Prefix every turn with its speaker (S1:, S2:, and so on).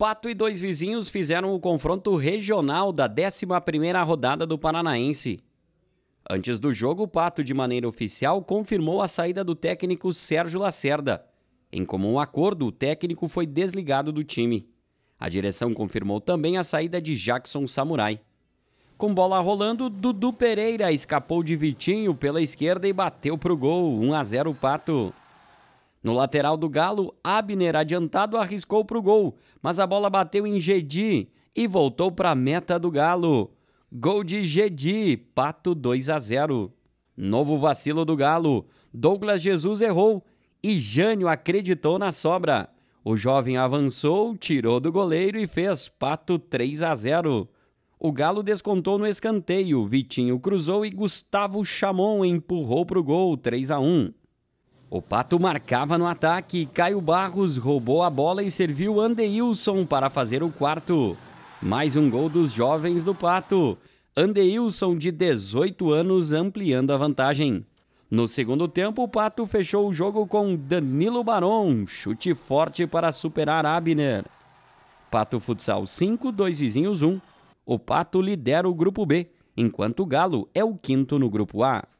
S1: Pato e dois vizinhos fizeram o confronto regional da 11ª rodada do Paranaense. Antes do jogo, o Pato, de maneira oficial, confirmou a saída do técnico Sérgio Lacerda. Em comum acordo, o técnico foi desligado do time. A direção confirmou também a saída de Jackson Samurai. Com bola rolando, Dudu Pereira escapou de Vitinho pela esquerda e bateu para o gol, 1 a 0 Pato. No lateral do Galo, Abner adiantado arriscou para o gol, mas a bola bateu em Gedi e voltou para a meta do Galo. Gol de Gedi, Pato 2 a 0. Novo vacilo do Galo. Douglas Jesus errou e Jânio acreditou na sobra. O jovem avançou, tirou do goleiro e fez Pato 3 a 0. O Galo descontou no escanteio, Vitinho cruzou e Gustavo Chamon empurrou para o gol 3 a 1. O Pato marcava no ataque, Caio Barros roubou a bola e serviu Andeilson para fazer o quarto. Mais um gol dos jovens do Pato. Andeilson, de 18 anos, ampliando a vantagem. No segundo tempo, o Pato fechou o jogo com Danilo Baron, chute forte para superar Abner. Pato Futsal 5, dois vizinhos 1. Um. O Pato lidera o grupo B, enquanto o Galo é o quinto no grupo A.